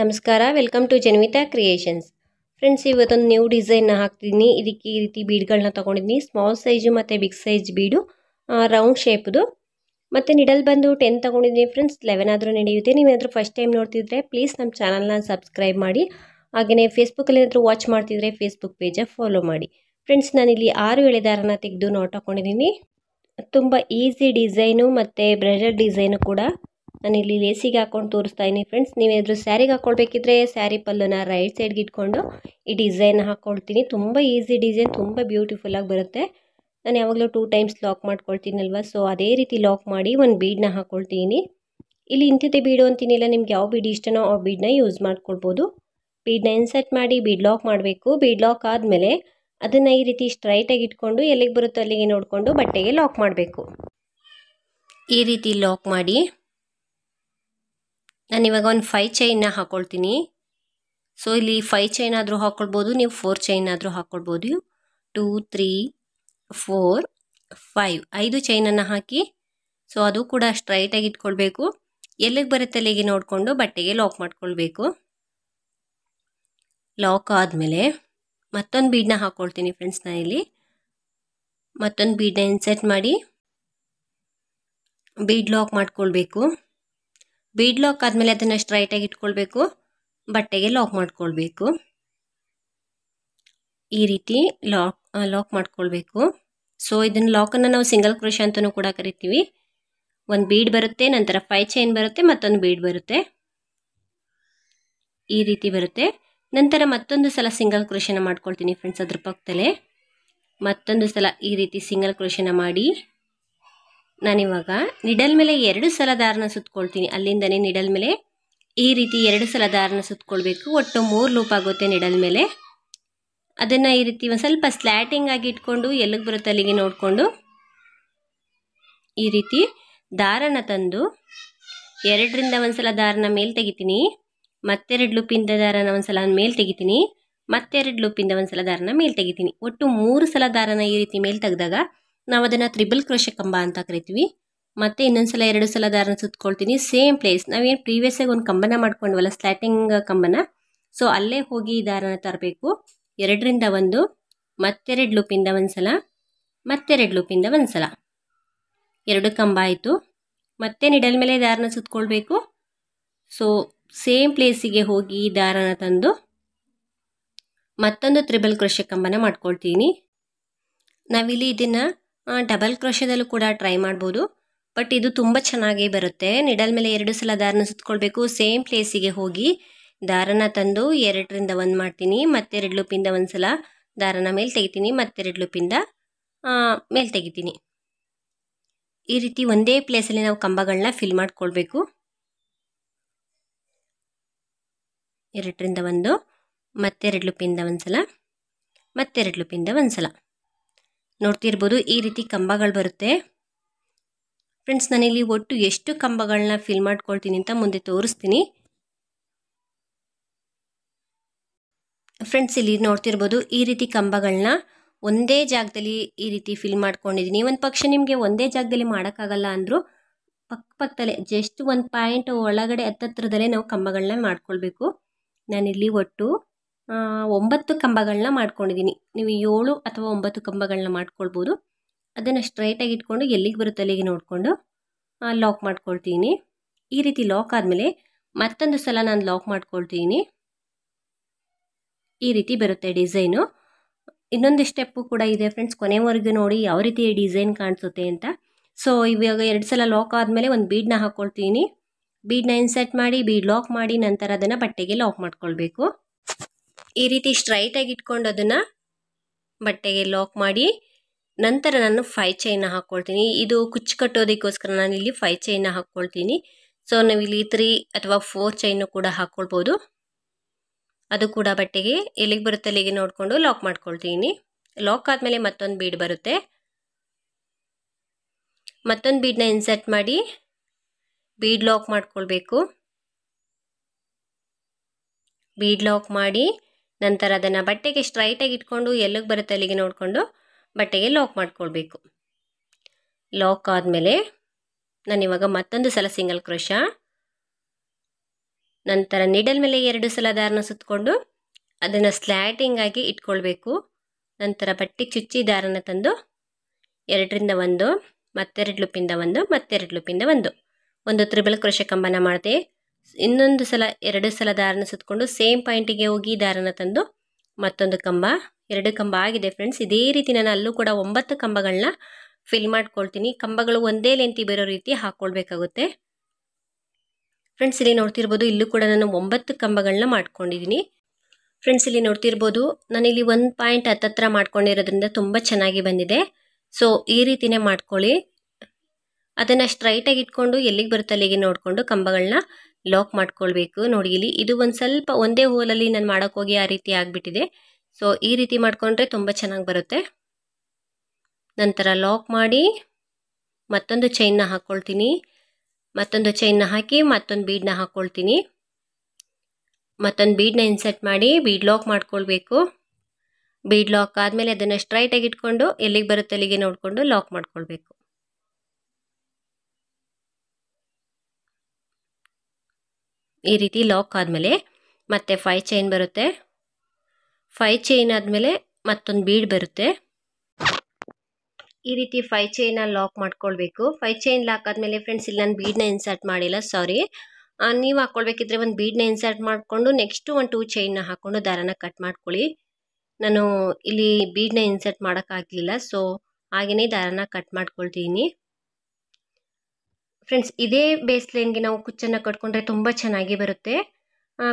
ನಮಸ್ಕಾರ welcome to Janvita creations friends ಇವತ್ತೊಂದು new ಡಿಸೈನ್ನ ಹಾಕ್ತಿದ್ದೀನಿ ಇದಕ್ಕೆ ಈ ರೀತಿ ಬೀಡ್ಗಳನ್ನ ತೊಗೊಂಡಿದ್ದೀನಿ ಸ್ಮಾಲ್ ಸೈಜು ಮತ್ತು ಬಿಗ್ ಸೈಜ್ ಬೀಡು ರೌಂಡ್ ಶೇಪ್ದು ಮತ್ತು ನಿಡಲ್ ಬಂದು ಟೆನ್ ತೊಗೊಂಡಿದ್ದೀನಿ ಫ್ರೆಂಡ್ಸ್ ಲೆವೆನ್ ಆದರೂ ನಡೆಯುತ್ತೆ ನೀವೇನಾದರೂ ಫಸ್ಟ್ ಟೈಮ್ ನೋಡ್ತಿದ್ರೆ ಪ್ಲೀಸ್ ನಮ್ಮ ಚಾನಲ್ನ ಸಬ್ಸ್ಕ್ರೈಬ್ ಮಾಡಿ ಹಾಗೆಯೇ ಫೇಸ್ಬುಕ್ಕಲ್ಲಿ ಏನಾದರೂ ವಾಚ್ ಮಾಡ್ತಿದ್ರೆ ಫೇಸ್ಬುಕ್ ಪೇಜ ಫಾಲೋ ಮಾಡಿ ಫ್ರೆಂಡ್ಸ್ ನಾನಿಲ್ಲಿ ಆರು ಎಳೆದಾರನ ತೆಗೆದು ನೋಟ್ ಹಾಕೊಂಡಿದ್ದೀನಿ ತುಂಬ ಈಸಿ ಡಿಸೈನು ಮತ್ತು ಬ್ರೆಜರ್ ಡಿಸೈನು ಕೂಡ ನಾನು ಇಲ್ಲಿ ಲೇಸಿಗೆ ಹಾಕೊಂಡು ತೋರಿಸ್ತಾ ಇದ್ದೀನಿ ಫ್ರೆಂಡ್ಸ್ ನೀವೇನಾದರೂ ಸ್ಯಾರಿಗೆ ಹಾಕ್ಕೊಳ್ಬೇಕಿದ್ರೆ ಸ್ಯಾರಿ ಪಲ್ಲನ ರೈಟ್ ಸೈಡ್ಗೆ ಇಟ್ಕೊಂಡು ಈ ಡಿಸೈನ್ ಹಾಕ್ಕೊಳ್ತೀನಿ ತುಂಬ ಈಸಿ ಡಿಸೈನ್ ತುಂಬ ಬ್ಯೂಟಿಫುಲ್ಲಾಗಿ ಬರುತ್ತೆ ನಾನು ಯಾವಾಗಲೂ ಟೂ ಟೈಮ್ಸ್ ಲಾಕ್ ಮಾಡ್ಕೊಳ್ತೀನಲ್ವ ಸೊ ಅದೇ ರೀತಿ ಲಾಕ್ ಮಾಡಿ ಒಂದು ಬೀಡನ್ನ ಹಾಕ್ಕೊಳ್ತೀನಿ ಇಲ್ಲಿ ಇಂಥದ್ದೇ ಬೀಡು ಅಂತೀನಿಲ್ಲ ನಿಮ್ಗೆ ಯಾವ ಬೀಡ್ ಇಷ್ಟನೋ ಆ ಬೀಡನ್ನ ಯೂಸ್ ಮಾಡ್ಕೊಳ್ಬೋದು ಬೀಡನ್ನ ಇನ್ಸರ್ಟ್ ಮಾಡಿ ಬೀಡ್ ಲಾಕ್ ಮಾಡಬೇಕು ಬೀಡ್ ಲಾಕ್ ಆದಮೇಲೆ ಅದನ್ನು ಈ ರೀತಿ ಸ್ಟ್ರೈಟಾಗಿ ಇಟ್ಕೊಂಡು ಎಲ್ಲಿಗೆ ಬರುತ್ತೋ ಅಲ್ಲಿಗೆ ನೋಡಿಕೊಂಡು ಬಟ್ಟೆಗೆ ಲಾಕ್ ಮಾಡಬೇಕು ಈ ರೀತಿ ಲಾಕ್ ಮಾಡಿ ನಾನು ಇವಾಗ ಒಂದು ಫೈವ್ ಚೈನ್ನ ಹಾಕ್ಕೊಳ್ತೀನಿ ಸೊ ಇಲ್ಲಿ ಫೈ ಚೈನ್ ಆದರೂ ಹಾಕ್ಕೊಳ್ಬೋದು ನೀವು ಫೋರ್ ಚೈನ್ ಆದರೂ ಹಾಕ್ಕೊಳ್ಬೋದು ಟೂ ತ್ರೀ ಫೋರ್ ಫೈವ್ ಐದು ಚೈನನ್ನು ಹಾಕಿ ಸೊ ಅದು ಕೂಡ ಸ್ಟ್ರೈಟಾಗಿ ಇಟ್ಕೊಳ್ಬೇಕು ಎಲ್ಲಿಗೆ ಬರುತ್ತೆ ಅಲ್ಲಿಗೆ ನೋಡಿಕೊಂಡು ಬಟ್ಟೆಗೆ ಲಾಕ್ ಮಾಡಿಕೊಳ್ಬೇಕು ಲಾಕ್ ಆದಮೇಲೆ ಮತ್ತೊಂದು ಬೀಡನ್ನ ಹಾಕ್ಕೊಳ್ತೀನಿ ಫ್ರೆಂಡ್ಸ್ ಇಲ್ಲಿ ಮತ್ತೊಂದು ಬೀಡನ್ನ ಇನ್ಸೆಟ್ ಮಾಡಿ ಬೀಡ್ ಲಾಕ್ ಮಾಡ್ಕೊಳ್ಬೇಕು ಬೀಡ್ ಲಾಕ್ ಆದಮೇಲೆ ಅದನ್ನು ಸ್ಟ್ರೈಟಾಗಿ ಇಟ್ಕೊಳ್ಬೇಕು ಬಟ್ಟೆಗೆ ಲಾಕ್ ಮಾಡ್ಕೊಳ್ಬೇಕು ಈ ರೀತಿ ಲಾಕ್ ಲಾಕ್ ಮಾಡ್ಕೊಳ್ಬೇಕು ಸೊ ಇದನ್ನು ಲಾಕನ್ನು ನಾವು ಸಿಂಗಲ್ ಕ್ರೋಶ ಅಂತಲೂ ಕೂಡ ಕರಿತೀವಿ ಒಂದು ಬೀಡ್ ಬರುತ್ತೆ ನಂತರ ಫೈ ಚೈನ್ ಬರುತ್ತೆ ಮತ್ತೊಂದು ಬೀಡ್ ಬರುತ್ತೆ ಈ ರೀತಿ ಬರುತ್ತೆ ನಂತರ ಮತ್ತೊಂದು ಸಲ ಸಿಂಗಲ್ ಕ್ರೋಶನ ಮಾಡ್ಕೊಳ್ತೀನಿ ಫ್ರೆಂಡ್ಸ್ ಅದ್ರ ಪಕ್ಕದಲ್ಲೇ ಮತ್ತೊಂದು ಸಲ ಈ ರೀತಿ ಸಿಂಗಲ್ ಕ್ರೋಶನ ಮಾಡಿ ನಾನಿವಾಗ ನಿಡಲ್ ಮೇಲೆ ಎರಡು ಸಲ ದಾರನ ಸುತ್ತಕೊಳ್ತೀನಿ ಅಲ್ಲಿಂದನೇ ನಿಡಲ್ ಮೇಲೆ ಈ ರೀತಿ ಎರಡು ಸಲ ದಾರನ ಸುತ್ತಕೊಳ್ಬೇಕು ಒಟ್ಟು ಮೂರು ಲೂಪ್ ಆಗುತ್ತೆ ನಿಡಲ್ ಮೇಲೆ ಅದನ್ನು ಈ ರೀತಿ ಒಂದು ಸ್ವಲ್ಪ ಸ್ಲ್ಯಾಟಿಂಗ್ ಆಗಿ ಇಟ್ಕೊಂಡು ಎಲ್ಲಿಗೆ ಬರುತ್ತೆ ಅಲ್ಲಿಗೆ ನೋಡಿಕೊಂಡು ಈ ರೀತಿ ದಾರನ ತಂದು ಎರಡರಿಂದ ಒಂದು ಸಲ ದಾರನ ಮೇಲೆ ತೆಗಿತೀನಿ ಮತ್ತೆರಡು ಲೂಪಿಂದ ದಾರನ ಒಂದು ಸಲ ಮೇಲೆ ತೆಗಿತೀನಿ ಮತ್ತೆರಡು ಲೂಪಿಂದ ಒಂದು ಸಲ ದಾರನ ಮೇಲೆ ತೆಗಿತೀನಿ ಒಟ್ಟು ಮೂರು ಸಲ ದಾರನ ಈ ರೀತಿ ಮೇಲೆ ತೆಗೆದಾಗ ನಾವು ಅದನ್ನು ತ್ರಿಬಲ್ ಕ್ರೋಶೆ ಕಂಬ ಅಂತ ಕರಿತೀವಿ ಮತ್ತೆ ಇನ್ನೊಂದು ಸಲ ಎರಡು ಸಲ ದಾರನ ಸುತ್ಕೊಳ್ತೀನಿ ಸೇಮ್ ಪ್ಲೇಸ್ ನಾವೇನು ಪ್ರೀವಿಯಸ್ಸಾಗಿ ಒಂದು ಕಂಬನ ಮಾಡ್ಕೊಂಡ್ವಲ್ಲ ಸ್ಲ್ಯಾಟಿಂಗ್ ಕಂಬನ ಸೊ ಅಲ್ಲೇ ಹೋಗಿ ಈ ದಾರನ ತರಬೇಕು ಎರಡರಿಂದ ಒಂದು ಮತ್ತೆರಡು ಲೂಪಿಂದ ಒಂದು ಸಲ ಮತ್ತೆರಡು ಲೂಪಿಂದ ಒಂದು ಸಲ ಎರಡು ಕಂಬ ಆಯಿತು ಮತ್ತೆ ನಿಡಲ್ ಮೇಲೆ ದಾರನ ಸುತ್ಕೊಳ್ಬೇಕು ಸೊ ಸೇಮ್ ಪ್ಲೇಸಿಗೆ ಹೋಗಿ ಈ ದಾರನ ತಂದು ಮತ್ತೊಂದು ತ್ರಿಬಲ್ ಕ್ರೋಶೆ ಕಂಬನ ಮಾಡ್ಕೊಳ್ತೀನಿ ನಾವಿಲ್ಲಿ ಇದನ್ನು ಡಬಲ್ ಕ್ರೋಶದಲ್ಲೂ ಕೂಡ ಟ್ರೈ ಮಾಡ್ಬೋದು ಬಟ್ ಇದು ತುಂಬ ಚೆನ್ನಾಗಿ ಬರುತ್ತೆ ನಿಡಲ್ ಮೇಲೆ ಎರಡು ಸಲ ದಾರನ ಸುತ್ತಕೊಳ್ಬೇಕು ಸೇಮ್ ಪ್ಲೇಸಿಗೆ ಹೋಗಿ ದಾರನ ತಂದು ಎರಡರಿಂದ ಒಂದು ಮಾಡ್ತೀನಿ ಮತ್ತೆ ಲೂಪಿಂದ ಒಂದು ಸಲ ದಾರನ ಮೇಲೆ ತೆಗಿತೀನಿ ಮತ್ತೆರಡು ಲೂಪಿಂದ ಮೇಲೆ ತೆಗಿತೀನಿ ಈ ರೀತಿ ಒಂದೇ ಪ್ಲೇಸಲ್ಲಿ ನಾವು ಕಂಬಗಳನ್ನ ಫಿಲ್ ಮಾಡ್ಕೊಳ್ಬೇಕು ಎರಡರಿಂದ ಒಂದು ಮತ್ತೆ ಎರಡು ಲೂಪಿಂದ ಒಂದು ಸಲ ಮತ್ತೆರಡು ಲೂಪಿಂದ ಒಂದು ಸಲ ನೋಡ್ತಿರ್ಬೋದು ಈ ರೀತಿ ಕಂಬಗಳು ಬರುತ್ತೆ ಫ್ರೆಂಡ್ಸ್ ನಾನಿಲ್ಲಿ ಒಟ್ಟು ಎಷ್ಟು ಕಂಬಗಳನ್ನ ಫಿಲ್ ಮಾಡ್ಕೊಳ್ತೀನಿ ಅಂತ ಮುಂದೆ ತೋರಿಸ್ತೀನಿ ಫ್ರೆಂಡ್ಸ್ ಇಲ್ಲಿ ನೋಡ್ತಿರ್ಬೋದು ಈ ರೀತಿ ಕಂಬಗಳನ್ನ ಒಂದೇ ಜಾಗದಲ್ಲಿ ಈ ರೀತಿ ಫಿಲ್ ಮಾಡ್ಕೊಂಡಿದ್ದೀನಿ ಒಂದು ಪಕ್ಷ ನಿಮಗೆ ಒಂದೇ ಜಾಗದಲ್ಲಿ ಮಾಡೋಕ್ಕಾಗಲ್ಲ ಅಂದರೂ ಪಕ್ಕ ಪಕ್ಕದಲ್ಲೇ ಜಸ್ಟ್ ಒಂದು ಪಾಯಿಂಟ್ ಒಳಗಡೆ ಹತ್ತತ್ರದಲ್ಲೇ ನಾವು ಕಂಬಗಳನ್ನ ಮಾಡ್ಕೊಳ್ಬೇಕು ನಾನಿಲ್ಲಿ ಒಟ್ಟು ಒಂಬತ್ತು ಕಂಬಗಳನ್ನ ಮಾಡ್ಕೊಂಡಿದ್ದೀನಿ ನೀವು ಏಳು ಅಥವಾ ಒಂಬತ್ತು ಕಂಬಗಳನ್ನ ಮಾಡ್ಕೊಳ್ಬೋದು ಅದನ್ನು ಸ್ಟ್ರೈಟಾಗಿ ಇಟ್ಕೊಂಡು ಎಲ್ಲಿಗೆ ಬರುತ್ತೆ ಅಲ್ಲಿಗೆ ನೋಡಿಕೊಂಡು ಲಾಕ್ ಮಾಡ್ಕೊಳ್ತೀನಿ ಈ ರೀತಿ ಲಾಕ್ ಆದಮೇಲೆ ಮತ್ತೊಂದು ಸಲ ನಾನು ಲಾಕ್ ಮಾಡ್ಕೊಳ್ತೀನಿ ಈ ರೀತಿ ಬರುತ್ತೆ ಡಿಸೈನು ಇನ್ನೊಂದು ಸ್ಟೆಪ್ಪು ಕೂಡ ಇದೆ ಫ್ರೆಂಡ್ಸ್ ಕೊನೆವರೆಗೂ ನೋಡಿ ಯಾವ ರೀತಿ ಡಿಸೈನ್ ಕಾಣಿಸುತ್ತೆ ಅಂತ ಸೊ ಇವಾಗ ಎರಡು ಸಲ ಲಾಕ್ ಆದಮೇಲೆ ಒಂದು ಬೀಡನ್ನ ಹಾಕ್ಕೊಳ್ತೀನಿ ಬೀಡ್ನ ಇನ್ಸರ್ಟ್ ಮಾಡಿ ಬೀಡ್ ಲಾಕ್ ಮಾಡಿ ನಂತರ ಅದನ್ನು ಬಟ್ಟೆಗೆ ಲಾಕ್ ಮಾಡ್ಕೊಳ್ಬೇಕು ಈ ರೀತಿ ಸ್ಟ್ರೈಟಾಗಿ ಇಟ್ಕೊಂಡು ಅದನ್ನು ಬಟ್ಟೆಗೆ ಲಾಕ್ ಮಾಡಿ ನಂತರ ನಾನು ಫೈ ಚೈನ ಹಾಕ್ಕೊಳ್ತೀನಿ ಇದು ಕುಚ್ಚು ಕಟ್ಟೋದಕ್ಕೋಸ್ಕರ ನಾನು ಇಲ್ಲಿ ಫೈ ಚೈನ ಹಾಕ್ಕೊಳ್ತೀನಿ ಸೊ ನಾವಿಲ್ಲಿ ತ್ರೀ ಅಥವಾ ಫೋರ್ ಚೈನು ಕೂಡ ಹಾಕ್ಕೊಳ್ಬೋದು ಅದು ಕೂಡ ಬಟ್ಟೆಗೆ ಎಲ್ಲಿಗೆ ಬರುತ್ತೆ ಅಲ್ಲಿಗೆ ನೋಡಿಕೊಂಡು ಲಾಕ್ ಮಾಡ್ಕೊಳ್ತೀನಿ ಲಾಕ್ ಆದಮೇಲೆ ಮತ್ತೊಂದು ಬೀಡ್ ಬರುತ್ತೆ ಮತ್ತೊಂದು ಬೀಡ್ನ ಇನ್ಸರ್ಟ್ ಮಾಡಿ ಬೀಡ್ ಲಾಕ್ ಮಾಡ್ಕೊಳ್ಬೇಕು ಬೀಡ್ ಲಾಕ್ ಮಾಡಿ ನಂತರ ಅದನ್ನು ಬಟ್ಟೆಗೆ ಸ್ಟ್ರೈಟಾಗಿ ಇಟ್ಕೊಂಡು ಎಲ್ಲಿಗೆ ಬರುತ್ತೆ ಅಲ್ಲಿಗೆ ನೋಡಿಕೊಂಡು ಬಟ್ಟೆಗೆ ಲಾಕ್ ಮಾಡಿಕೊಳ್ಬೇಕು ಲಾಕ್ ಆದಮೇಲೆ ನಾನಿವಾಗ ಮತ್ತೊಂದು ಸಲ ಸಿಂಗಲ್ ಕ್ರೋಶ ನಂತರ ನಿಡಲ್ ಮೇಲೆ ಎರಡು ಸಲ ದಾರನ ಸುತ್ತಕೊಂಡು ಅದನ್ನು ಸ್ಲ್ಯಾಟಿಂಗ್ ಆಗಿ ಇಟ್ಕೊಳ್ಬೇಕು ನಂತರ ಬಟ್ಟೆ ಚುಚ್ಚಿ ದಾರನ ತಂದು ಎರಡರಿಂದ ಒಂದು ಮತ್ತೆರಡು ಲುಪ್ಪಿಂದ ಒಂದು ಮತ್ತೆರಡು ಲುಪ್ಪಿಂದ ಒಂದು ಒಂದು ತ್ರಿಬಲ್ ಕ್ರೋಶ ಕಂಬನ ಮಾಡಿದೆ ಇನ್ನೊಂದು ಸಲ ಎರಡು ಸಲ ದಾರನ ಸುತ್ತಕೊಂಡು ಸೇಮ್ ಪಾಯಿಂಟಿಗೆ ಹೋಗಿ ದಾರನ ತಂದು ಮತ್ತೊಂದು ಕಂಬ ಎರಡು ಕಂಬ ಆಗಿದೆ ಫ್ರೆಂಡ್ಸ್ ಇದೇ ರೀತಿ ನಾನು ಅಲ್ಲೂ ಕೂಡ ಒಂಬತ್ತು ಕಂಬಗಳನ್ನ ಫಿಲ್ ಮಾಡ್ಕೊಳ್ತೀನಿ ಕಂಬಗಳು ಒಂದೇ ಲೆಂತಿ ಬರೋ ರೀತಿ ಹಾಕ್ಕೊಳ್ಬೇಕಾಗುತ್ತೆ ಫ್ರೆಂಡ್ಸ್ ಇಲ್ಲಿ ನೋಡ್ತಿರ್ಬೋದು ಇಲ್ಲೂ ಕೂಡ ನಾನು ಒಂಬತ್ತು ಕಂಬಗಳನ್ನ ಮಾಡ್ಕೊಂಡಿದ್ದೀನಿ ಫ್ರೆಂಡ್ಸ್ ಇಲ್ಲಿ ನೋಡ್ತಿರ್ಬೋದು ನಾನಿಲ್ಲಿ ಒಂದು ಪಾಯಿಂಟ್ ಹತ್ತತ್ರ ಮಾಡ್ಕೊಂಡಿರೋದ್ರಿಂದ ತುಂಬ ಚೆನ್ನಾಗಿ ಬಂದಿದೆ ಸೊ ಈ ರೀತಿನೇ ಮಾಡ್ಕೊಳ್ಳಿ ಅದನ್ನು ಸ್ಟ್ರೈಟಾಗಿ ಇಟ್ಕೊಂಡು ಎಲ್ಲಿಗೆ ಬರುತ್ತೆ ಅಲ್ಲಿಗೆ ನೋಡಿಕೊಂಡು ಕಂಬಗಳನ್ನ ಲಾಕ್ ಮಾಡ್ಕೊಳ್ಬೇಕು ನೋಡಿ ಇಲ್ಲಿ ಇದು ಒಂದು ಸ್ವಲ್ಪ ಒಂದೇ ಹೋಲಲ್ಲಿ ನಾನು ಮಾಡೋಕ್ಕೋಗಿ ಆ ರೀತಿ ಆಗಿಬಿಟ್ಟಿದೆ ಸೊ ಈ ರೀತಿ ಮಾಡಿಕೊಂಡ್ರೆ ತುಂಬ ಚೆನ್ನಾಗಿ ಬರುತ್ತೆ ನಂತರ ಲಾಕ್ ಮಾಡಿ ಮತ್ತೊಂದು ಚೈನ್ನ ಹಾಕ್ಕೊಳ್ತೀನಿ ಮತ್ತೊಂದು ಚೈನ್ನ ಹಾಕಿ ಮತ್ತೊಂದು ಬೀಡನ್ನ ಹಾಕ್ಕೊಳ್ತೀನಿ ಮತ್ತೊಂದು ಬೀಡನ್ನ ಇನ್ಸರ್ಟ್ ಮಾಡಿ ಬೀಡ್ ಲಾಕ್ ಮಾಡ್ಕೊಳ್ಬೇಕು ಬೀಡ್ ಲಾಕ್ ಆದಮೇಲೆ ಅದನ್ನು ಸ್ಟ್ರೈಟಾಗಿ ಇಟ್ಕೊಂಡು ಎಲ್ಲಿಗೆ ಬರುತ್ತೆ ಅಲ್ಲಿಗೆ ನೋಡಿಕೊಂಡು ಲಾಕ್ ಮಾಡ್ಕೊಳ್ಬೇಕು ಈ ರೀತಿ ಲಾಕ್ ಆದಮೇಲೆ ಮತ್ತೆ ಫೈ ಚೈನ್ ಬರುತ್ತೆ ಫೈ ಚೈನ್ ಆದಮೇಲೆ ಮತ್ತೊಂದು ಬೀಡ್ ಬರುತ್ತೆ ಈ ರೀತಿ ಫೈ ಚೈನ ಲಾಕ್ ಮಾಡ್ಕೊಳ್ಬೇಕು ಫೈ ಚೈನ್ ಲಾಕ್ ಆದಮೇಲೆ ಫ್ರೆಂಡ್ಸ್ ಇಲ್ಲಿ ನಾನು ಬೀಡ್ನ ಇನ್ಸರ್ಟ್ ಮಾಡಿಲ್ಲ ಸಾರಿ ನೀವು ಹಾಕ್ಕೊಳ್ಬೇಕಿದ್ರೆ ಒಂದು ಬೀಡ್ನ ಇನ್ಸರ್ಟ್ ಮಾಡಿಕೊಂಡು ನೆಕ್ಸ್ಟು ಒಂದು ಟೂ ಚೈನ್ನ ಹಾಕ್ಕೊಂಡು ದಾರನ ಕಟ್ ಮಾಡ್ಕೊಳ್ಳಿ ನಾನು ಇಲ್ಲಿ ಬೀಡ್ನ ಇನ್ಸರ್ಟ್ ಮಾಡೋಕ್ಕಾಗಲಿಲ್ಲ ಸೊ ಹಾಗೆಯೇ ದಾರನ ಕಟ್ ಮಾಡ್ಕೊಳ್ತೀನಿ ಫ್ರೆಂಡ್ಸ್ ಇದೇ ಬೇಸ್ ನಾವು ಕುಚ್ಚನ್ನು ಕಟ್ಕೊಂಡ್ರೆ ತುಂಬ ಚೆನ್ನಾಗಿ ಬರುತ್ತೆ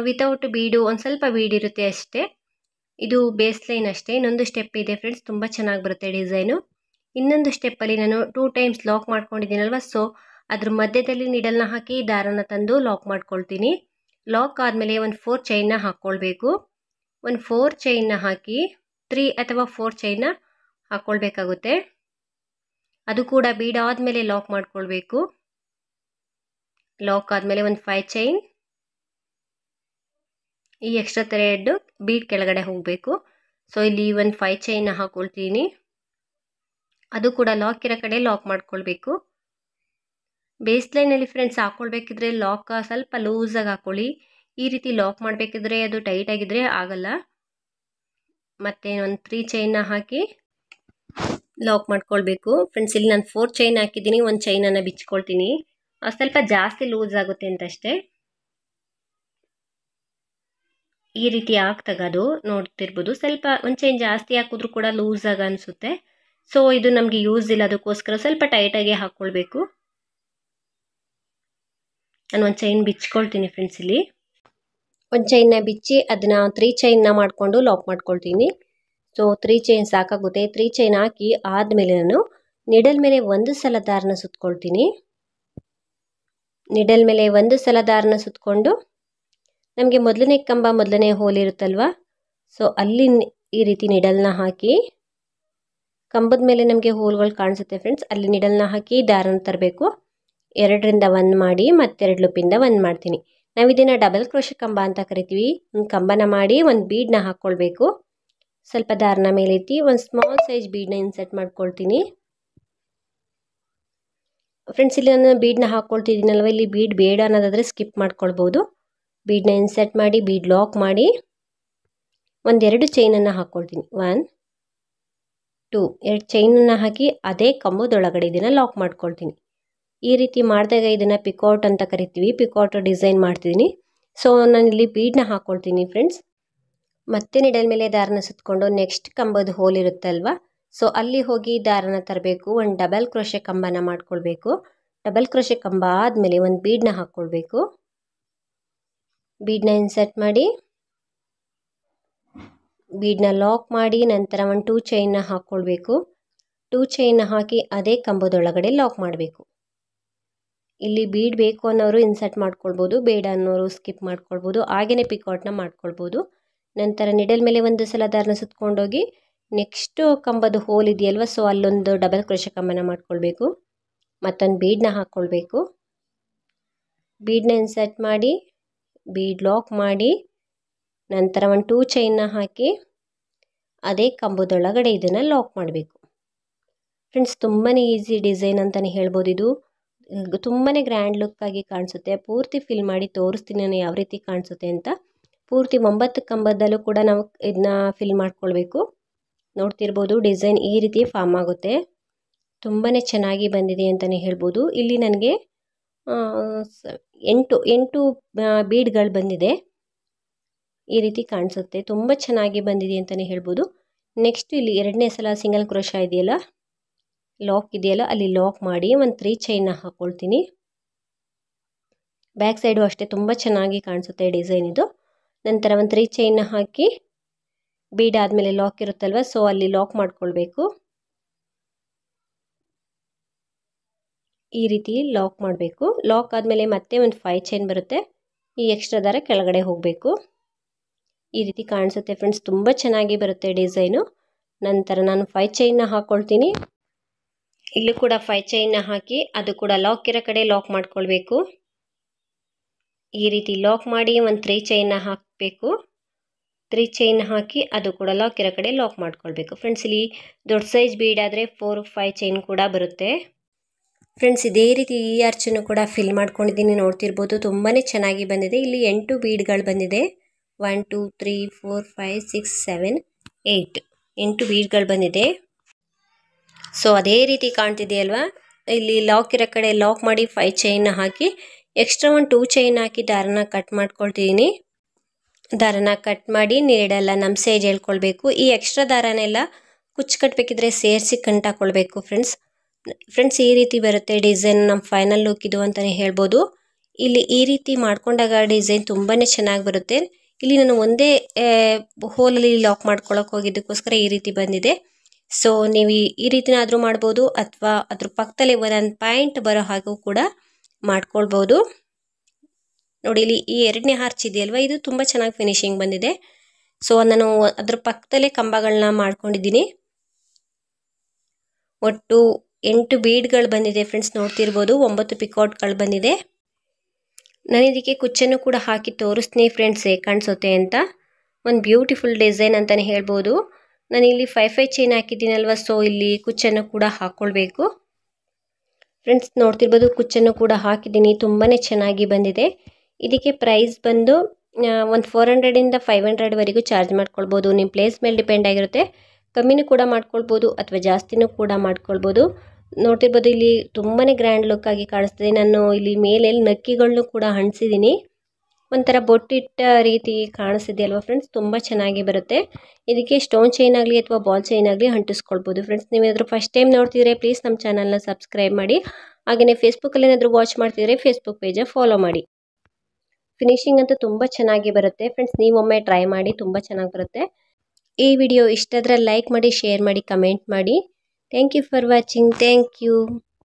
ವಿತೌಟ್ ಬೀಡು ಒಂದು ಸ್ವಲ್ಪ ಬೀಡಿರುತ್ತೆ ಅಷ್ಟೇ ಇದು ಬೇಸ್ ಲೈನ್ ಅಷ್ಟೇ ಇನ್ನೊಂದು ಸ್ಟೆಪ್ ಇದೆ ಫ್ರೆಂಡ್ಸ್ ತುಂಬ ಚೆನ್ನಾಗಿ ಬರುತ್ತೆ ಡಿಸೈನು ಇನ್ನೊಂದು ಸ್ಟೆಪ್ಪಲ್ಲಿ ನಾನು ಟೂ ಟೈಮ್ಸ್ ಲಾಕ್ ಮಾಡ್ಕೊಂಡಿದ್ದೀನಲ್ವ ಸೊ ಅದ್ರ ಮಧ್ಯದಲ್ಲಿ ನಿಡಲ್ನ ಹಾಕಿ ದಾರನ ತಂದು ಲಾಕ್ ಮಾಡ್ಕೊಳ್ತೀನಿ ಲಾಕ್ ಆದಮೇಲೆ ಒಂದು ಫೋರ್ ಚೈನ್ನ ಹಾಕ್ಕೊಳ್ಬೇಕು ಒಂದು ಫೋರ್ ಚೈನ್ನ ಹಾಕಿ ತ್ರೀ ಅಥವಾ ಫೋರ್ ಚೈನ್ನ ಹಾಕ್ಕೊಳ್ಬೇಕಾಗುತ್ತೆ ಅದು ಕೂಡ ಬೀಡಾದ ಮೇಲೆ ಲಾಕ್ ಮಾಡ್ಕೊಳ್ಬೇಕು ಲಾಕ್ ಆದಮೇಲೆ ಒಂದು ಫೈ ಚೈನ್ ಈ ಎಕ್ಸ್ಟ್ರಾ ತೆರೆ ಬೀಟ್ ಕೆಳಗಡೆ ಹೋಗಬೇಕು ಸೊ ಇಲ್ಲಿ ಒಂದು ಫೈ ಚೈನ್ ಹಾಕೊಳ್ತೀನಿ ಅದು ಕೂಡ ಲಾಕ್ ಇರೋ ಕಡೆ ಲಾಕ್ ಮಾಡ್ಕೊಳ್ಬೇಕು ಬೇಸ್ ಫ್ರೆಂಡ್ಸ್ ಹಾಕ್ಕೊಳ್ಬೇಕಿದ್ರೆ ಲಾಕ್ ಸ್ವಲ್ಪ ಲೂಸಾಗಿ ಹಾಕ್ಕೊಳ್ಳಿ ಈ ರೀತಿ ಲಾಕ್ ಮಾಡಬೇಕಿದ್ರೆ ಅದು ಟೈಟ್ ಆಗಿದ್ರೆ ಆಗಲ್ಲ ಮತ್ತೆ ಒಂದು ತ್ರೀ ಚೈನ್ನ ಹಾಕಿ ಲಾಕ್ ಮಾಡ್ಕೊಳ್ಬೇಕು ಫ್ರೆಂಡ್ಸ್ ಇಲ್ಲಿ ನಾನು ಫೋರ್ ಚೈನ್ ಹಾಕಿದ್ದೀನಿ ಒಂದು ಚೈನನ್ನು ಬಿಚ್ಕೊಳ್ತೀನಿ ಸ್ವಲ್ಪ ಜಾಸ್ತಿ ಲೂಸ್ ಆಗುತ್ತೆ ಅಂತಷ್ಟೇ ಈ ರೀತಿ ಹಾಕ್ತಾಗದು ಅದು ನೋಡ್ತಿರ್ಬೋದು ಸ್ವಲ್ಪ ಒಂದು ಚೈನ್ ಜಾಸ್ತಿ ಹಾಕಿದ್ರು ಕೂಡ ಲೂಸ್ ಆಗ ಅನಿಸುತ್ತೆ ಸೊ ಇದು ನಮಗೆ ಯೂಸ್ ಇಲ್ಲ ಅದಕ್ಕೋಸ್ಕರ ಸ್ವಲ್ಪ ಟೈಟಾಗಿ ಹಾಕ್ಕೊಳ್ಬೇಕು ನಾನು ಒಂದು ಚೈನ್ ಬಿಚ್ಕೊಳ್ತೀನಿ ಫ್ರೆಂಡ್ಸ್ ಇಲ್ಲಿ ಒಂದು ಚೈನ್ನ ಬಿಚ್ಚಿ ಅದನ್ನ ತ್ರೀ ಚೈನ್ನ ಮಾಡಿಕೊಂಡು ಲಾಕ್ ಮಾಡ್ಕೊಳ್ತೀನಿ ಸೊ ತ್ರೀ ಚೈನ್ ಸಾಕಾಗುತ್ತೆ ತ್ರೀ ಚೈನ್ ಹಾಕಿ ಆದಮೇಲೆ ನಾನು ನಿಡಲ್ ಮೇಲೆ ಒಂದು ಸಲ ದಾರನ ಸುತ್ತಕೊಳ್ತೀನಿ ನಿಡಲ್ ಮೇಲೆ ಒಂದು ಸಲ ದಾರನ ಸುತ್ತಕೊಂಡು ನಮಗೆ ಮೊದಲನೇ ಕಂಬ ಮೊದಲನೇ ಹೋಲ್ ಇರುತ್ತಲ್ವ ಸೊ ಅಲ್ಲಿ ಈ ರೀತಿ ನಿಡಲ್ನ ಹಾಕಿ ಕಂಬದ ಮೇಲೆ ನಮಗೆ ಹೋಲ್ಗಳು ಕಾಣಿಸುತ್ತೆ ಫ್ರೆಂಡ್ಸ್ ಅಲ್ಲಿ ನಿಡಲ್ನ ಹಾಕಿ ದಾರನ ತರಬೇಕು ಎರಡರಿಂದ ಒಂದು ಮಾಡಿ ಮತ್ತೆರಡು ಲುಪ್ಪಿಂದ ಒಂದು ಮಾಡ್ತೀನಿ ನಾವು ಇದನ್ನು ಡಬಲ್ ಕ್ರೋಶ ಕಂಬ ಅಂತ ಕರಿತೀವಿ ಒಂದು ಕಂಬನ ಮಾಡಿ ಒಂದು ಬೀಡನ್ನ ಹಾಕ್ಕೊಳ್ಬೇಕು ಸ್ವಲ್ಪ ದಾರನ ಮೇಲೈತಿ ಒಂದು ಸ್ಮಾಲ್ ಸೈಜ್ ಬೀಡನ್ನ ಇನ್ಸರ್ಟ್ ಮಾಡ್ಕೊಳ್ತೀನಿ ಫ್ರೆಂಡ್ಸ್ ಇಲ್ಲಿ ನಾನು ಬೀಡ್ನ ಹಾಕ್ಕೊಳ್ತಿದ್ದೀನಲ್ವ ಇಲ್ಲಿ ಬೀಡ್ ಬೇಡ ಅನ್ನೋದಾದರೆ ಸ್ಕಿಪ್ ಮಾಡ್ಕೊಳ್ಬೋದು ಬೀಡ್ನ ಇನ್ಸೆಟ್ ಮಾಡಿ ಬೀಡ್ ಲಾಕ್ ಮಾಡಿ ಒಂದೆರಡು ಚೈನನ್ನು ಹಾಕ್ಕೊಳ್ತೀನಿ ಒನ್ ಟೂ ಎರಡು ಚೈನನ್ನು ಹಾಕಿ ಅದೇ ಕಂಬದೊಳಗಡೆ ಇದನ್ನು ಲಾಕ್ ಮಾಡ್ಕೊಳ್ತೀನಿ ಈ ರೀತಿ ಮಾಡಿದಾಗ ಇದನ್ನು ಪಿಕೌಟ್ ಅಂತ ಕರಿತೀವಿ ಪಿಕೌಟ್ ಡಿಸೈನ್ ಮಾಡ್ತಿದ್ದೀನಿ ಸೊ ನಾನು ಇಲ್ಲಿ ಬೀಡನ್ನ ಹಾಕ್ಕೊಳ್ತೀನಿ ಫ್ರೆಂಡ್ಸ್ ಮತ್ತೆ ನಿಡಲ್ ಮೇಲೆ ದಾರನ ಸುತ್ತಕೊಂಡು ನೆಕ್ಸ್ಟ್ ಕಂಬದ ಹೋಲ್ ಇರುತ್ತಲ್ವ ಸೊ ಅಲ್ಲಿ ಹೋಗಿ ದಾರನ ತರಬೇಕು ಒಂದು ಡಬಲ್ ಕ್ರೋಶೆ ಕಂಬನ ಮಾಡ್ಕೊಳ್ಬೇಕು ಡಬಲ್ ಕ್ರೋಶೆ ಕಂಬ ಆದಮೇಲೆ ಒಂದು ಬೀಡನ್ನ ಹಾಕ್ಕೊಳ್ಬೇಕು ಬೀಡನ್ನ ಇನ್ಸರ್ಟ್ ಮಾಡಿ ಬೀಡನ್ನ ಲಾಕ್ ಮಾಡಿ ನಂತರ ಒಂದು ಟೂ ಚೈನ್ನ ಹಾಕ್ಕೊಳ್ಬೇಕು ಟೂ ಚೈನ್ನ ಹಾಕಿ ಅದೇ ಕಂಬದೊಳಗಡೆ ಲಾಕ್ ಮಾಡಬೇಕು ಇಲ್ಲಿ ಬೀಡ್ ಬೇಕು ಅನ್ನೋರು ಇನ್ಸರ್ಟ್ ಮಾಡ್ಕೊಳ್ಬೋದು ಬೇಡ ಅನ್ನೋರು ಸ್ಕಿಪ್ ಮಾಡ್ಕೊಳ್ಬೋದು ಹಾಗೆಯೇ ಪಿಕೌಟ್ನ ಮಾಡ್ಕೊಳ್ಬೋದು ನಂತರ ನಿಡಲ್ ಮೇಲೆ ಒಂದು ಸಲ ದಾರನ ಸುತ್ಕೊಂಡೋಗಿ ನೆಕ್ಸ್ಟು ಕಂಬದ ಹೋಲ್ ಇದೆಯಲ್ವ ಸೊ ಅಲ್ಲೊಂದು ಡಬಲ್ ಕ್ರೋಶ ಕಂಬನ ಮಾಡ್ಕೊಳ್ಬೇಕು ಮತ್ತೊಂದು ಬೀಡನ್ನ ಹಾಕ್ಕೊಳ್ಬೇಕು ಬೀಡನ್ನ ಇನ್ಸರ್ಟ್ ಮಾಡಿ ಬೀಡ್ ಲಾಕ್ ಮಾಡಿ ನಂತರ ಒಂದು ಟೂ ಚೈನ್ನ ಹಾಕಿ ಅದೇ ಕಂಬದೊಳಗಡೆ ಇದನ್ನು ಲಾಕ್ ಮಾಡಬೇಕು ಫ್ರೆಂಡ್ಸ್ ತುಂಬಾ ಈಸಿ ಡಿಸೈನ್ ಅಂತಲೇ ಹೇಳ್ಬೋದು ಇದು ತುಂಬಾ ಗ್ರ್ಯಾಂಡ್ ಲುಕ್ಕಾಗಿ ಕಾಣಿಸುತ್ತೆ ಪೂರ್ತಿ ಫಿಲ್ ಮಾಡಿ ತೋರಿಸ್ತೀನಿ ನಾನು ಯಾವ ರೀತಿ ಕಾಣಿಸುತ್ತೆ ಅಂತ ಪೂರ್ತಿ ಒಂಬತ್ತು ಕಂಬದಲ್ಲೂ ಕೂಡ ನಾವು ಇದನ್ನ ಫಿಲ್ ಮಾಡ್ಕೊಳ್ಬೇಕು ನೋಡ್ತಿರ್ಬೋದು ಡಿಸೈನ್ ಈ ರೀತಿ ಫಾರ್ಮ್ ಆಗುತ್ತೆ ತುಂಬಾ ಚೆನ್ನಾಗಿ ಬಂದಿದೆ ಅಂತಲೇ ಹೇಳ್ಬೋದು ಇಲ್ಲಿ ನನಗೆ ಎಂಟು ಎಂಟು ಬೀಡ್ಗಳು ಬಂದಿದೆ ಈ ರೀತಿ ಕಾಣಿಸುತ್ತೆ ತುಂಬ ಚೆನ್ನಾಗಿ ಬಂದಿದೆ ಅಂತಲೇ ಹೇಳ್ಬೋದು ನೆಕ್ಸ್ಟ್ ಇಲ್ಲಿ ಎರಡನೇ ಸಲ ಸಿಂಗಲ್ ಕ್ರೋಶ ಇದೆಯಲ್ಲ ಲಾಕ್ ಇದೆಯಲ್ಲ ಅಲ್ಲಿ ಲಾಕ್ ಮಾಡಿ ಒಂದು ತ್ರೀ ಚೈನ್ನ ಹಾಕ್ಕೊಳ್ತೀನಿ ಬ್ಯಾಕ್ ಸೈಡು ಅಷ್ಟೇ ತುಂಬ ಚೆನ್ನಾಗಿ ಕಾಣಿಸುತ್ತೆ ಡಿಸೈನ್ ಇದು ನಂತರ ಒಂದು ತ್ರೀ ಚೈನ್ನ ಹಾಕಿ ಬೀಡ್ ಆದಮೇಲೆ ಲಾಕ್ ಇರುತ್ತಲ್ವ ಸೊ ಅಲ್ಲಿ ಲಾಕ್ ಮಾಡಿಕೊಳ್ಬೇಕು ಈ ರೀತಿ ಲಾಕ್ ಮಾಡಬೇಕು ಲಾಕ್ ಆದಮೇಲೆ ಮತ್ತೆ ಒಂದು ಫೈ ಚೈನ್ ಬರುತ್ತೆ ಈ ಎಕ್ಸ್ಟ್ರಾ ದಾರ ಕೆಳಗಡೆ ಹೋಗಬೇಕು ಈ ರೀತಿ ಕಾಣಿಸುತ್ತೆ ಫ್ರೆಂಡ್ಸ್ ತುಂಬ ಚೆನ್ನಾಗಿ ಬರುತ್ತೆ ಡಿಸೈನು ನಂತರ ನಾನು ಫೈ ಚೈನ್ನ ಹಾಕ್ಕೊಳ್ತೀನಿ ಇಲ್ಲೂ ಕೂಡ ಫೈ ಚೈನ್ನ ಹಾಕಿ ಅದು ಕೂಡ ಲಾಕ್ ಇರೋ ಕಡೆ ಲಾಕ್ ಮಾಡ್ಕೊಳ್ಬೇಕು ಈ ರೀತಿ ಲಾಕ್ ಮಾಡಿ ಒಂದು ತ್ರೀ ಚೈನ್ನ ಹಾಕಬೇಕು ತ್ರೀ ಚೈನ್ ಹಾಕಿ ಅದು ಕೂಡ ಲಾಕ್ ಇರೋ ಕಡೆ ಲಾಕ್ ಮಾಡ್ಕೊಳ್ಬೇಕು ಫ್ರೆಂಡ್ಸ್ ಇಲ್ಲಿ ದೊಡ್ಡ ಸೈಜ್ ಬೀಡ್ ಆದರೆ ಫೋರ್ ಫೈವ್ ಚೈನ್ ಕೂಡ ಬರುತ್ತೆ ಫ್ರೆಂಡ್ಸ್ ಇದೇ ರೀತಿ ಈ ಅರ್ಚನ್ನು ಕೂಡ ಫಿಲ್ ಮಾಡ್ಕೊಂಡಿದ್ದೀನಿ ನೋಡ್ತಿರ್ಬೋದು ತುಂಬಾ ಚೆನ್ನಾಗಿ ಬಂದಿದೆ ಇಲ್ಲಿ ಎಂಟು ಬೀಡ್ಗಳು ಬಂದಿದೆ one two three four five six seven eight ಎಂಟು ಬೀಡ್ಗಳು ಬಂದಿದೆ ಸೊ ಅದೇ ರೀತಿ ಅಲ್ವಾ ಇಲ್ಲಿ ಲಾಕ್ ಇರೋ ಕಡೆ ಲಾಕ್ ಮಾಡಿ ಫೈವ್ ಚೈನ್ ಹಾಕಿ ಎಕ್ಸ್ಟ್ರಾ ಒಂದು ಟೂ ಚೈನ್ ಹಾಕಿ ದಾರನ ಕಟ್ ಮಾಡ್ಕೊಳ್ತಿದ್ದೀನಿ ದಾರನ ಕಟ್ ಮಾಡಿ ನೀಡೆಲ್ಲ ನಮ್ಮ ಸೇಜ್ ಹೇಳ್ಕೊಳ್ಬೇಕು ಈ ಎಕ್ಸ್ಟ್ರಾ ದಾರನೆಲ್ಲ ಕುಚ್ಚು ಕಟ್ಟಬೇಕಿದ್ರೆ ಸೇರಿಸಿ ಕಂಟಾಕೊಳ್ಬೇಕು ಫ್ರೆಂಡ್ಸ್ ಫ್ರೆಂಡ್ಸ್ ಈ ರೀತಿ ಬರುತ್ತೆ ಡಿಸೈನ್ ನಮ್ಮ ಫೈನಲ್ ಲುಕ್ ಇದು ಅಂತಲೇ ಹೇಳ್ಬೋದು ಇಲ್ಲಿ ಈ ರೀತಿ ಮಾಡ್ಕೊಂಡಾಗ ಡಿಸೈನ್ ತುಂಬಾ ಚೆನ್ನಾಗಿ ಬರುತ್ತೆ ಇಲ್ಲಿ ನಾನು ಒಂದೇ ಹೋಲಲ್ಲಿ ಲಾಕ್ ಮಾಡ್ಕೊಳಕ್ಕೆ ಹೋಗಿದ್ದಕ್ಕೋಸ್ಕರ ಈ ರೀತಿ ಬಂದಿದೆ ಸೊ ನೀವು ಈ ರೀತಿನಾದರೂ ಮಾಡ್ಬೋದು ಅಥವಾ ಅದ್ರ ಪಕ್ಕದಲ್ಲಿ ಒಂದೊಂದು ಪಾಯಿಂಟ್ ಬರೋ ಹಾಗೂ ಕೂಡ ಮಾಡ್ಕೊಳ್ಬೋದು ನೋಡಿ ಇಲ್ಲಿ ಈ ಎರಡನೇ ಹಾರ್ಚ್ ಅಲ್ವಾ ಇದು ತುಂಬ ಚೆನ್ನಾಗಿ ಫಿನಿಶಿಂಗ್ ಬಂದಿದೆ ಸೊ ನಾನು ಅದ್ರ ಪಕ್ಕದಲ್ಲೇ ಕಂಬಗಳನ್ನ ಮಾಡ್ಕೊಂಡಿದ್ದೀನಿ ಒಟ್ಟು ಎಂಟು ಬೀಡ್ಗಳು ಬಂದಿದೆ ಫ್ರೆಂಡ್ಸ್ ನೋಡ್ತಿರ್ಬೋದು ಒಂಬತ್ತು ಪಿಕೌಟ್ಗಳು ಬಂದಿದೆ ನಾನು ಇದಕ್ಕೆ ಕುಚ್ಚನ್ನು ಕೂಡ ಹಾಕಿ ತೋರಿಸ್ತೀನಿ ಫ್ರೆಂಡ್ಸ್ ಹೇಗೆ ಕಾಣಿಸುತ್ತೆ ಅಂತ ಒಂದು ಬ್ಯೂಟಿಫುಲ್ ಡಿಸೈನ್ ಅಂತಲೇ ಹೇಳ್ಬೋದು ನಾನು ಇಲ್ಲಿ ಫೈ ಫೈ ಚೈನ್ ಹಾಕಿದ್ದೀನಲ್ವ ಸೊ ಇಲ್ಲಿ ಕುಚ್ಚನ್ನು ಕೂಡ ಹಾಕ್ಕೊಳ್ಬೇಕು ಫ್ರೆಂಡ್ಸ್ ನೋಡ್ತಿರ್ಬೋದು ಕುಚ್ಚನ್ನು ಕೂಡ ಹಾಕಿದ್ದೀನಿ ತುಂಬಾ ಚೆನ್ನಾಗಿ ಬಂದಿದೆ ಇದಕ್ಕೆ ಪ್ರೈಸ್ ಬಂದು ಒಂದು ಫೋರ್ ಹಂಡ್ರೆಡಿಂದ ಫೈವ್ ಹಂಡ್ರೆಡ್ವರೆಗೂ ಚಾರ್ಜ್ ಮಾಡ್ಕೊಳ್ಬೋದು ನಿಮ್ಮ ಪ್ಲೇಸ್ ಮೇಲೆ ಡಿಪೆಂಡ್ ಆಗಿರುತ್ತೆ ಕಮ್ಮಿನೂ ಕೂಡ ಮಾಡ್ಕೊಳ್ಬೋದು ಅಥವಾ ಜಾಸ್ತಿನೂ ಕೂಡ ಮಾಡ್ಕೊಳ್ಬೋದು ನೋಡ್ತಿರ್ಬೋದು ಇಲ್ಲಿ ತುಂಬಾ ಗ್ರ್ಯಾಂಡ್ ಲುಕ್ ಆಗಿ ಕಾಣಿಸ್ತಿದೆ ನಾನು ಇಲ್ಲಿ ಮೇಲೆ ನಕ್ಕಿಗಳನ್ನೂ ಕೂಡ ಹಣಿಸಿದ್ದೀನಿ ಒಂಥರ ಬೊಟ್ಟಿಟ್ಟ ರೀತಿ ಕಾಣಿಸಿದೆ ಅಲ್ವಾ ಫ್ರೆಂಡ್ಸ್ ತುಂಬ ಚೆನ್ನಾಗಿ ಬರುತ್ತೆ ಇದಕ್ಕೆ ಸ್ಟೋನ್ ಚೈನ್ ಆಗಲಿ ಅಥವಾ ಬಾಲ್ ಚೈನ್ ಆಗಲಿ ಅಂಟಿಸ್ಕೊಳ್ಬೋದು ಫ್ರೆಂಡ್ಸ್ ನೀವೇನಾದರೂ ಫಸ್ಟ್ ಟೈಮ್ ನೋಡ್ತಿದ್ರೆ ಪ್ಲೀಸ್ ನಮ್ಮ ಚಾನಲ್ನ ಸಬ್ಸ್ಕ್ರೈಬ್ ಮಾಡಿ ಹಾಗೆಯೇ ಫೇಸ್ಬುಕ್ಕಲ್ಲಿ ಏನಾದರೂ ವಾಚ್ ಮಾಡ್ತಿದ್ರೆ ಫೇಸ್ಬುಕ್ ಪೇಜ ಫಾಲೋ ಮಾಡಿ ಫಿನಿಶಿಂಗ್ ಅಂತೂ ತುಂಬ ಚೆನ್ನಾಗಿ ಬರುತ್ತೆ ಫ್ರೆಂಡ್ಸ್ ನೀವೊಮ್ಮೆ ಟ್ರೈ ಮಾಡಿ ತುಂಬ ಚೆನ್ನಾಗಿ ಬರುತ್ತೆ ಈ ವಿಡಿಯೋ ಇಷ್ಟಾದರೆ ಲೈಕ್ ಮಾಡಿ ಶೇರ್ ಮಾಡಿ ಕಮೆಂಟ್ ಮಾಡಿ thank you for watching thank you